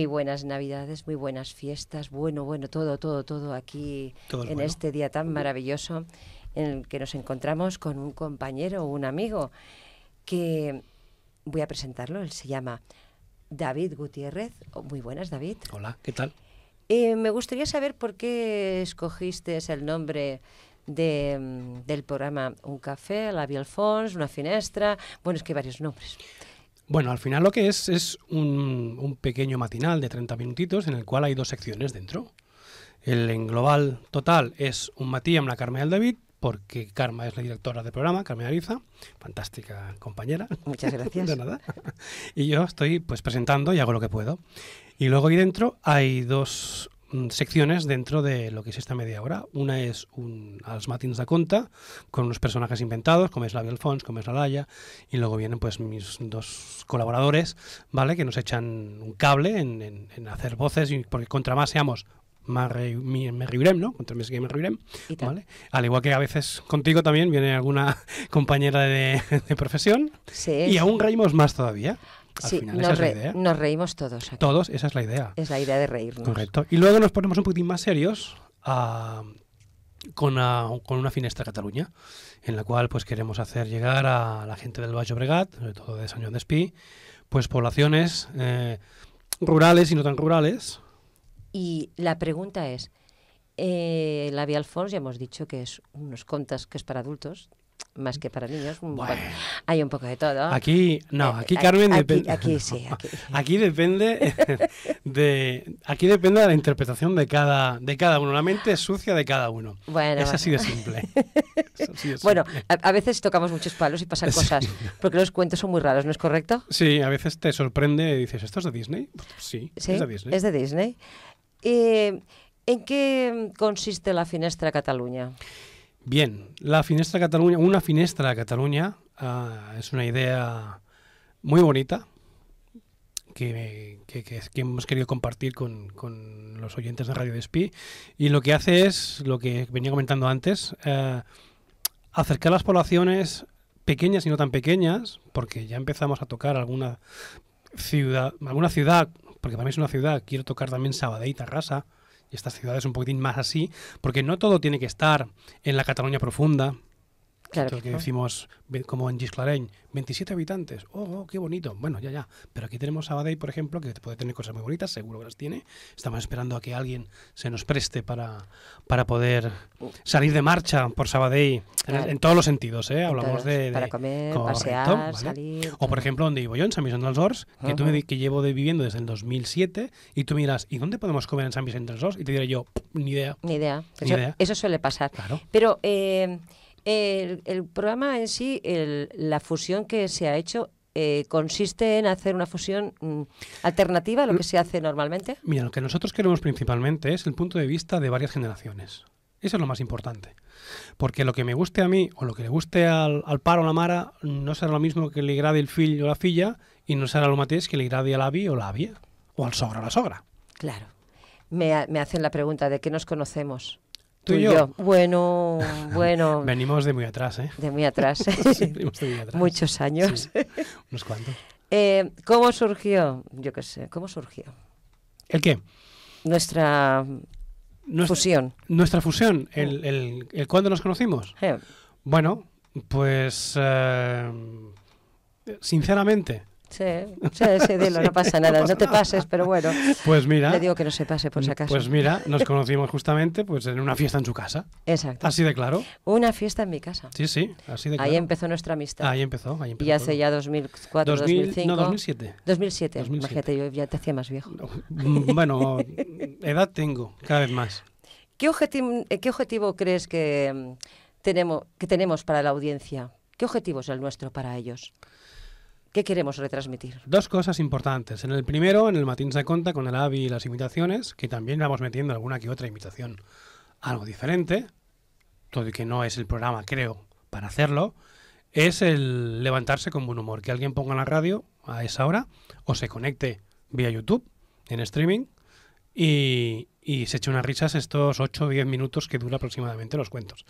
muy buenas Navidades, muy buenas fiestas, bueno, bueno, todo, todo, todo aquí en este día tan maravilloso en el que nos encontramos con un compañero, un amigo, que voy a presentarlo, él se llama David Gutiérrez. Muy buenas, David. Hola, ¿qué tal? Eh, me gustaría saber por qué escogiste el nombre de, mm, del programa Un café, la Bielfons, una finestra. Bueno, es que hay varios nombres. Bueno, al final lo que es es un, pequeño matinal de 30 minutitos en el cual hay dos secciones dentro. El en global total es un Matías, la Carmen el David, porque Carmen es la directora del programa, Carmen Ariza, fantástica compañera. Muchas gracias. De nada. Y yo estoy pues presentando y hago lo que puedo. Y luego ahí dentro hay dos Mm, secciones dentro de lo que es esta media hora. Una es un, als matins de conta, con unos personajes inventados, como es l'Avi Alfons, como es la Laia, y luego vienen pues mis dos colaboradores, ¿vale? Que nos echan un cable en, hacer voces, y porque contra más seamos más me ¿no? Contra que me Al igual que a veces contigo también viene alguna compañera de, profesión y aún reímos más todavía sí, nos, reímos todos. Todos, esa es la idea. Es la idea de reírnos. Correcto. Y luego nos ponemos un poquitín más serios ah, con, una finestra Cataluña, en la cual pues queremos hacer llegar a la gente del Valle Bregat, sobre todo de San Juan de Espí, pues poblaciones eh, rurales y no tan rurales. Y la pregunta es, eh, la Vía Alfons ya hemos dicho que es unos contas que es para adultos, más que para niños. hay un poco de todo. Aquí, no, eh, aquí Carmen depende. Aquí, sí, aquí. depende de aquí depende de la interpretación de cada de cada uno, la mente sucia de cada uno. Bueno, es así de simple. bueno, A, veces tocamos muchos palos y pasan cosas, porque los cuentos son muy raros, ¿no es correcto? Sí, a veces te sorprende y dices, ¿esto es de Disney? Pues sí, es de Disney. Eh, ¿En qué consiste la Finestra Cataluña? Bien, la finestra una finestra a Cataluña es eh, una idea muy bonita que, hemos querido compartir con, los oyentes de Radio Despí y lo que hace es, lo que venía comentando antes, eh, acercar las poblaciones pequeñas y no tan pequeñas, porque ya empezamos a tocar alguna ciudad, alguna ciudad, porque para mí es una ciudad, quiero tocar también Sabadell y Tarrasa, y estas ciudades un poquitín más así, porque no todo tiene que estar en la Cataluña profunda, Claro que, decimos, como en Gisclareñ, 27 habitantes, oh, oh, qué bonito. Bueno, ya, ya. Pero aquí tenemos Sabadell, por ejemplo, que puede tener cosas muy bonitas, seguro que las tiene. Estamos esperando a que alguien se nos preste para, para poder salir de marcha por Sabadell, en, todos los sentidos, ¿eh? Hablamos de, Para comer, pasear, salir... O, por ejemplo, donde vivo yo, en San Vicente del que, tú que llevo de, viviendo desde el 2007, y tú miras, ¿y dónde podemos comer en San Vicente del Y te diré yo, ni idea. Ni idea. eso, suele pasar. Claro. Pero... Eh, el, programa en sí, la fusión que se ha hecho eh, consiste en hacer una fusión mm, alternativa a lo que se hace normalmente? Mira, lo que nosotros queremos principalmente es el punto de vista de varias generaciones. Eso es lo más importante. Porque lo que me guste a mí o lo que le guste al, paro par o la mara no será lo mismo que le grade el fill o la filla y no será lo mateix que le grade al avi o la avia o al sogra o la sogra. Claro. Me, me hacen la pregunta de qué nos conocemos. Tú y yo. Bueno, bueno. Venimos de muy atrás, ¿eh? De muy atrás. Venimos de muy atrás. Muchos años. Unos cuantos. Eh, ¿Cómo surgió? Yo qué sé, ¿cómo surgió? ¿El qué? Nuestra, fusión. Nuestra fusión. ¿El, el, cuándo nos conocimos? Bueno, pues eh, sinceramente, Sí, sí, sí, dilo, no pasa nada, no te pases, pero bueno. Pues mira. Le digo que no se pase, por si acaso. Pues mira, nos conocimos justamente pues en una fiesta en su casa. Exacto. Así de claro. Una fiesta en mi casa. Sí, sí, así de claro. Ahí empezó nuestra amistad. Ahí empezó, ahí empezó. Y hace ya 2004, 2005. No, 2007. 2007. Imagínate, yo ya te hacía más viejo. Mm, bueno, edad tengo, cada vez más. ¿Qué eh, objetivo, crees que mm, tenemos, que tenemos para la audiencia? ¿Qué objetivo es el nuestro para ellos? ¿Qué queremos retransmitir? Dos cosas importantes. En el primero, en el Matín se conta con el AVI y las invitaciones que también vamos metiendo alguna que otra invitación Algo diferente, todo y que no es el programa, creo, para hacerlo, es el levantarse con buen humor. Que alguien ponga la radio a esa hora o se conecte vía YouTube en streaming y, y se echan unas risas estos 8 o 10 minutos que dura aproximadamente los cuentos.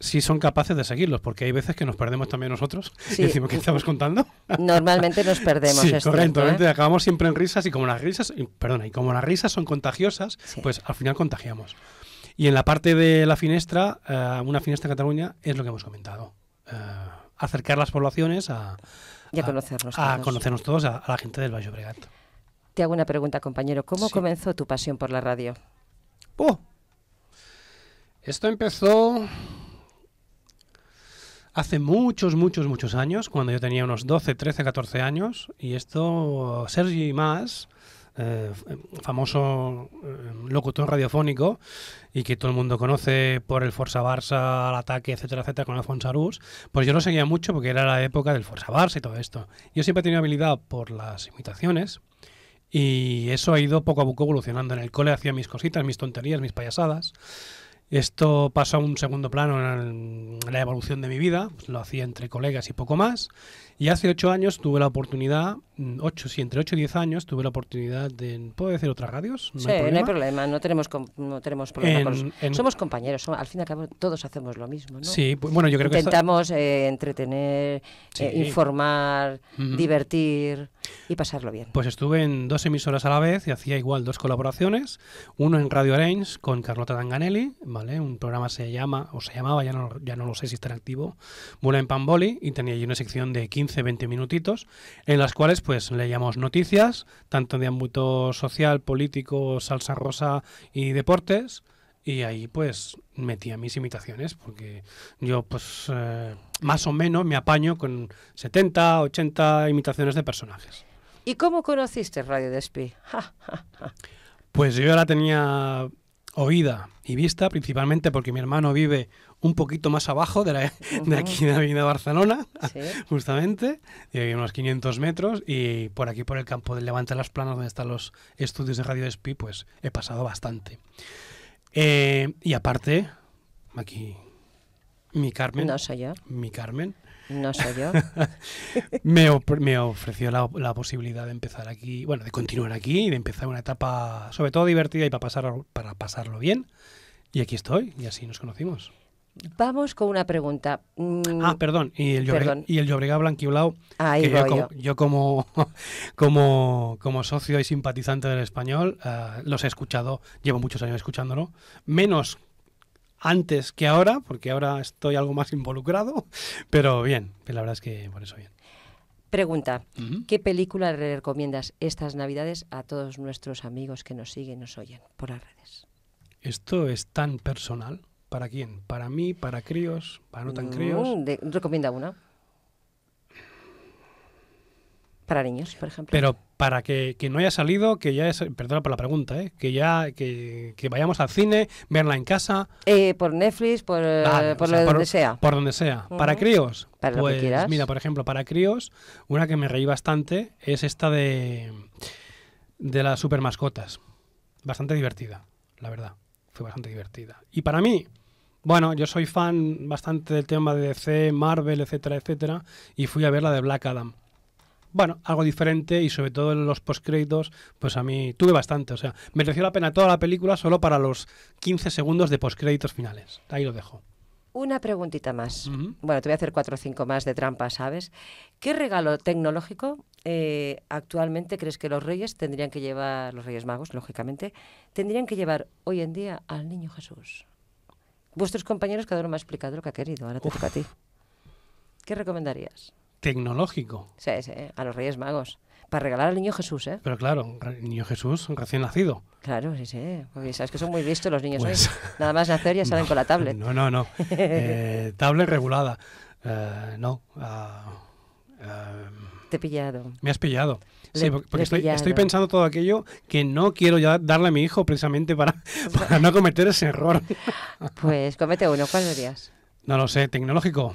Si son capaces de seguirlos, porque hay veces que nos perdemos también nosotros y decimos que estamos contando. Normalmente nos perdemos. Sí, ¿eh? acabamos siempre en risas y como las risas, perdona, y como las risas son contagiosas, pues al final contagiamos. Y en la parte de la finestra, eh, una finestra en Cataluña es lo que hemos comentado. Eh, acercar las poblaciones a, conocernos todos, a, la gente del Valle Bregat. Te hago una pregunta, compañero. ¿Cómo comenzó tu pasión por la radio? Esto empezó hace muchos, muchos, muchos años, cuando yo tenía unos 12, 13, 14 años, y esto, Sergi Más, eh, famoso eh, locutor radiofónico y que todo el mundo conoce por el Forza Barça, el ataque, etcétera, etcétera, con Alfonso Arús, pues yo lo seguía mucho porque era la época del Forza Barça y todo esto. Yo siempre he tenido habilidad por las imitaciones y eso ha ido poco a poco evolucionando. En el cole hacía mis cositas, mis tonterías, mis payasadas. Esto pasó a un segundo plano en la evolución de mi vida. Pues, lo hacía entre colegas y poco más. Y hace ocho años tuve la oportunidad, mm, ocho, entre ocho y diez años tuve la oportunidad de... ¿Puedo decir otras radios? No sí, hay no hay problema, no tenemos, no tenemos problemas somos compañeros, al fin y al cabo todos hacemos lo mismo, Sí, pues, bueno, yo creo Intentamos, que... Eh, Intentamos entretener, eh, informar, divertir y pasarlo bien. Pues estuve en dos emisoras a la vez y hacía igual dos colaboraciones, uno en Radio Arange con Carlota Danganelli, ¿vale? Un programa se llama, o se llamaba, ya no, ya no lo sé si está activo, Mula en Pamboli, y tenía allí una sección de 15, 20 minutitos, en las cuales pues leíamos noticias, tanto de ámbito social, político, salsa rosa y deportes. Y ahí pues metía mis imitaciones, porque yo pues eh, más o menos me apaño con 70, 80 imitaciones de personajes. ¿Y cómo conociste Radio Despi pues yo la tenía oída y vista, principalmente porque mi hermano vive un poquito más abajo de, la, aquí de la Avenida Barcelona, justamente, unos 500 metros, y por aquí, por el campo del Levante de las Planas, donde están los estudios de Radio Despi pues he pasado bastante. Eh, y aparte, aquí, mi Carmen. No soy yo. Mi Carmen. No soy yo. me, ofreció la, posibilidad de empezar aquí, bueno, de continuar aquí y de empezar una etapa sobre todo divertida y para, pasar, para pasarlo bien. Y aquí estoy, y así nos conocimos. Vamos con una pregunta. Mm, ah, perdón. Y el, Llobregat Blanquiblao, Ahí yo, como, como, socio y simpatizante del español, eh, los he escuchado, llevo muchos años escuchándolo, menos antes que ahora, porque ahora estoy algo más involucrado, pero bien, la verdad es que por eso bien. Pregunta, ¿qué película recomiendas estas Navidades a todos nuestros amigos que nos siguen, nos oyen por las redes? Esto es tan personal. ¿Para quién? ¿Para mí? ¿Para críos? ¿Para no tan mm, críos? recomienda una. Para niños, por ejemplo. Pero para que, no haya salido, que ya es. Perdona por la pregunta, ¿eh? Que ya. Que, vayamos al cine, verla en casa. Eh, por Netflix, por, eh, donde sea. Por donde sea. Para críos. Para lo que pues, quieras. Mira, por ejemplo, para críos, una que me reí bastante es esta de. de las super mascotas. Bastante divertida, la verdad. Fue bastante divertida. Y para mí, bueno, yo soy fan bastante del tema de DC, Marvel, etcétera, etcétera, y fui a ver la de Black Adam. Bueno, algo diferente y sobre todo en los postcréditos, pues a mí tuve bastante. O sea, mereció la pena toda la película solo para los 15 segundos de postcréditos finales. Ahí lo dejo. Una preguntita más. Bueno, te voy a hacer cuatro o cinco más de trampa, ¿sabes? ¿Qué regalo tecnológico eh, actualmente crees que los reyes tendrían que llevar, los reyes magos, lógicamente, tendrían que llevar hoy en día al niño Jesús? Vuestros compañeros cada uno me ha explicado lo que ha querido. Ahora te toca a ti. ¿Qué recomendarías? Tecnológico. Sí, sí, a los Reyes Magos. Para regalar al niño Jesús, ¿eh? Pero claro, niño Jesús recién nacido. Claro, sí, sí. sabes que son muy vistos los niños pues hoy. Nada más nacer ya salen con la tablet. No, no, no. eh, tablet regulada. Eh, no. Ah, eh, pillado. Me has pillado. Sí, porque estoy, pensando todo aquello que no quiero ya darle a mi hijo precisamente para, no cometer ese error. Pues comete uno, ¿cuál serías? No lo sé, tecnológico.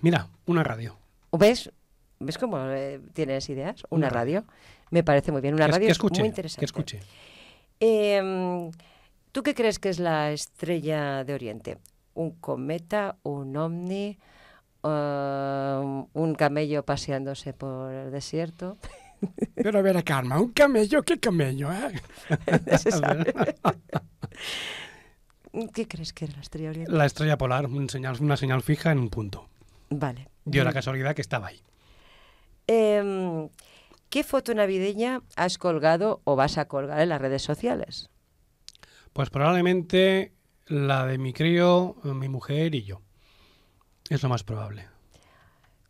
Mira, una radio. ¿Ves? ¿Ves cómo eh, tienes ideas? Una, radio. Me parece muy bien. Una radio escuche, muy interesante. Em, ¿Tú qué crees que es la estrella de Oriente? ¿Un cometa? ¿Un ovni? Um, un camello paseándose por el desierto. Pero a ver, a Karma, un camello, ¿qué camello? Eh? ¿Qué crees que era la estrella oriental? La estrella polar, una señal fija en un punto. Vale. Dio la mm. casualidad que estaba ahí. Em, ¿Qué foto navideña has colgado o vas a colgar en las redes sociales? Pues probablemente la de mi crío, mi mujer y yo. Es lo más probable.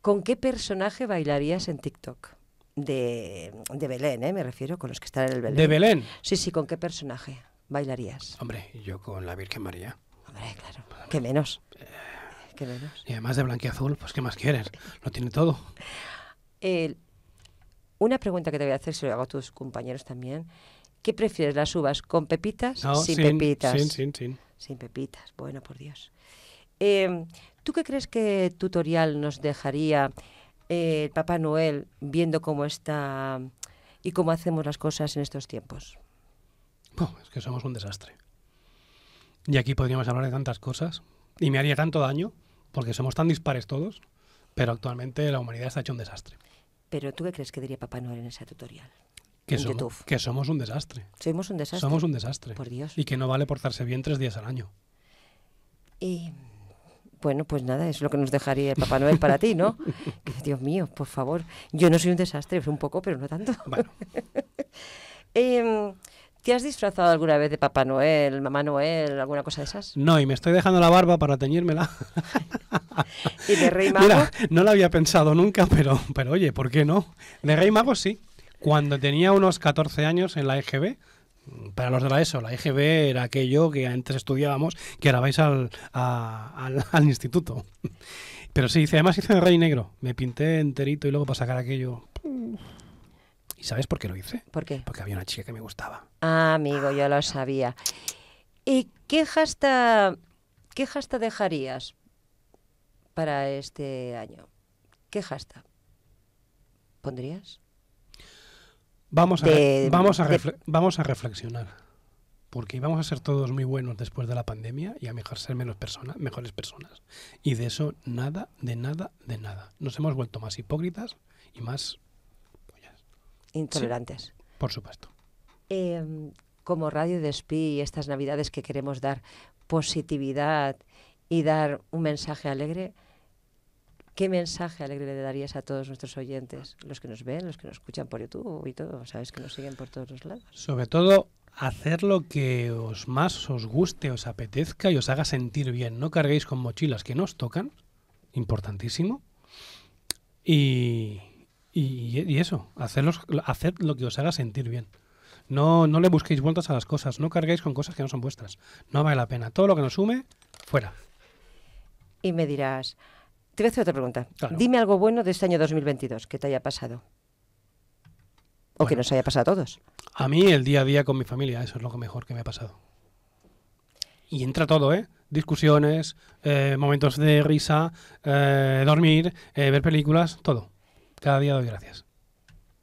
¿Con qué personaje bailarías en TikTok? De, de Belén, ¿eh? me refiero, con los que están en el Belén. ¿De Belén? Sí, sí, ¿con qué personaje bailarías? Hombre, yo con la Virgen María. Hombre, claro. ¿Qué menos? ¿Qué menos? Y además de blanqueazul, pues ¿qué más quieres? Lo tiene todo. una pregunta que te voy a hacer, se lo hago a tus compañeros también. ¿Qué prefieres, las uvas con pepitas? o sin, pepitas. Sin, sin, sin. Sin pepitas, bueno, por Dios. Em, ¿Tú qué crees que tutorial nos dejaría eh, el Papá Noel viendo cómo está y cómo hacemos las cosas en estos tiempos? es que somos un desastre. Y aquí podríamos hablar de tantas cosas y me haría tanto daño porque somos tan dispares todos, pero actualmente la humanidad está hecho un desastre. ¿Pero tú qué crees que diría Papá Noel en ese tutorial? Que, somos, que somos un desastre. Somos un desastre. Somos un desastre. Por Dios. Y que no vale portarse bien tres días al año. Y... Eh, bueno, pues nada, es lo que nos dejaría el Papá Noel para ti, ¿no? Dios mío, por favor. Yo no soy un desastre, un poco, pero no tanto. Em, ¿Te has disfrazado alguna vez de Papá Noel, Mamá Noel, alguna cosa de esas? No, y me estoy dejando la barba para teñírmela. ¿Y de Rey Mago? Mira, no la había pensado nunca, pero, pero oye, ¿por qué no? De Rey Mago sí. Cuando tenía unos 14 años en la EGB, para los de la ESO, la EGB era aquello que antes estudiábamos, que ahora vais al, al, instituto. Pero sí, además hice el rey negro. Me pinté enterito y luego para sacar aquello. ¿Y sabes por qué lo hice? ¿Por qué? Porque había una chica que me gustaba. Ah, amigo, yo lo sabía. ¿Y qué hasta qué hasta dejarías para este año? ¿Qué hasta pondrías? Vamos a, vamos, a reflexionar, porque vamos a ser todos muy buenos después de la pandemia y a mejor ser menos personas, mejores personas. Y de eso nada, de nada, de nada. Nos hemos vuelto más hipócritas y más... Intolerantes. por supuesto. Em, como Radio Despí estas navidades que queremos dar positividad y dar un mensaje alegre, ¿Qué mensaje alegre le darías a todos nuestros oyentes, los que nos ven, los que nos escuchan por YouTube y todo, sabes que nos siguen por todos los lados? Sobre todo, hacer lo que os más os guste, os apetezca y os haga sentir bien. No carguéis con mochilas que nos tocan, importantísimo. Y, eso, hacerlos, haced lo que os haga sentir bien. No, no le busquéis vueltas a las cosas, no carguéis con cosas que no son vuestras. No vale la pena. Todo lo que nos sume, fuera. Y me dirás, te pregunta. Dime algo bueno de este año 2022 que te haya pasado. O que nos haya pasado a todos. A mí el día a día con mi familia, eso es lo mejor que me ha pasado. Y entra todo, ¿eh? Discusiones, eh, momentos de risa, eh, dormir, eh, ver películas, todo. Cada día doy gracias.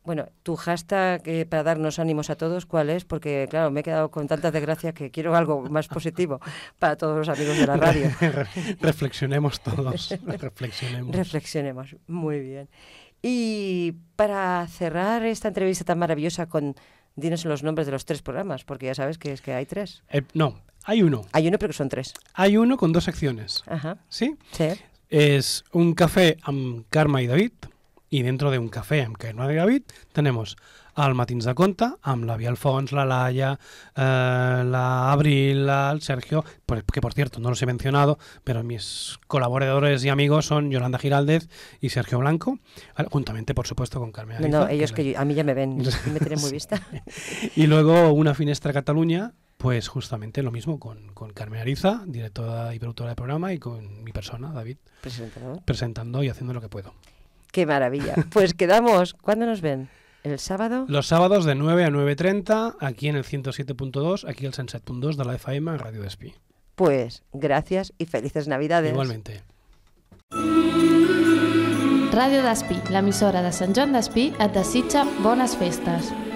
Bueno, tu hashtag eh, para darnos ánimos a todos, ¿cuál es? Porque, claro, me he quedado con tantas desgracias que quiero algo más positivo para todos los amigos de la radio. reflexionemos todos, reflexionemos. Reflexionemos, muy bien. Y para cerrar esta entrevista tan maravillosa con dinos los nombres de los tres programas, porque ya sabes que es que hay tres. Eh, no, hay uno. Hay uno, pero que son tres. Hay uno con dos secciones. Ajá. ¿Sí? Sí. Es un café con Karma y David y dentro de un café aunque no de David, tenemos al Matins de Conta amb la Alfons, la Laia, eh, la Abril, al el Sergio, que por cierto no los he mencionado, pero mis colaboradores y amigos son Yolanda Giraldez y Sergio Blanco, juntamente por supuesto con Carmen. Ariza, no, ellos que, a mí ya me ven, me tienen muy vista. y luego una finestra Cataluña pues justamente lo mismo con, Carmen Ariza, directora y productora del programa, y con mi persona, David, presentando y haciendo lo que puedo. Qué maravilla. Pues quedamos. ¿Cuándo nos ven? ¿El sábado? Los sábados de 9 a 9.30, aquí en el 107.2, aquí el 107.2 de la FM, Radio Despí. Pues gracias y felices Navidades. Igualmente. Radio Ràdio la emisora de Sant Joan Despí, et desitja bones festes.